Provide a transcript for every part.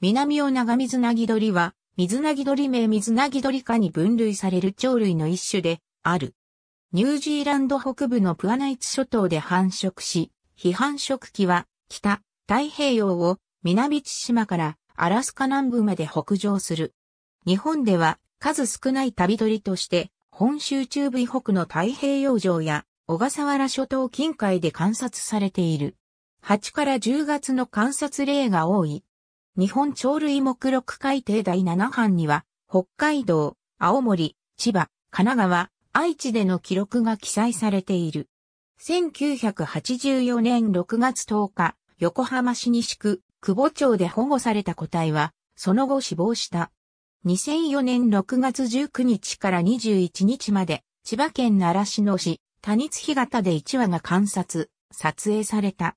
南を長水ギドリは、水ギドリ名水ギドリ科に分類される鳥類の一種である。ニュージーランド北部のプアナイツ諸島で繁殖し、非繁殖期は北、太平洋を南千島からアラスカ南部まで北上する。日本では数少ない旅鳥として本州中部以北の太平洋上や小笠原諸島近海で観察されている。8から10月の観察例が多い。日本鳥類目録改定第7版には、北海道、青森、千葉、神奈川、愛知での記録が記載されている。1984年6月10日、横浜市西区、久保町で保護された個体は、その後死亡した。2004年6月19日から21日まで、千葉県奈良市の市、多日干潟で1羽が観察、撮影された。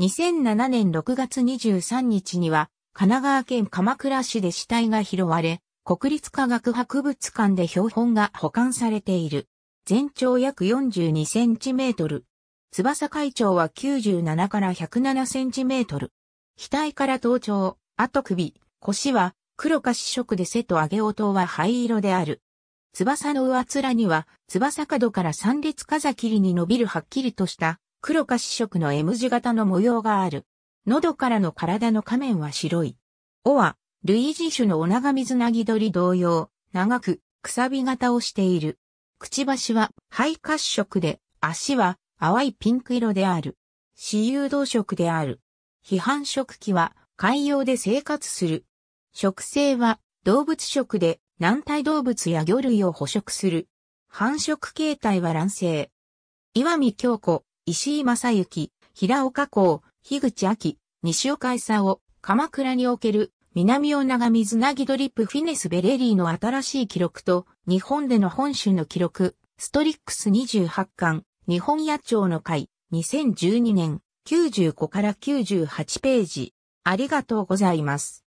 2007年6月23日には、神奈川県鎌倉市で死体が拾われ、国立科学博物館で標本が保管されている。全長約42センチメートル。翼海長は97から107センチメートル。額から頭頂、後首、腰は黒か紫色で背と上げ音は灰色である。翼の上面には、翼角から三列風切りに伸びるはっきりとした、黒か紫色の M 字型の模様がある。喉からの体の仮面は白い。尾は、ルイジ種のオナガミズナギドリ同様、長く、くさび型をしている。くちばしは、肺褐色で、足は、淡いピンク色である。私有動色である。批判食器は、海洋で生活する。食性は、動物食で、軟体動物や魚類を捕食する。繁殖形態は卵生。岩見京子、石井正幸、平岡公、樋口明、西岡を、鎌倉における南を長水なぎドリップフィネスベレリーの新しい記録と日本での本州の記録、ストリックス28巻、日本野鳥の会、2012年、95から98ページ。ありがとうございます。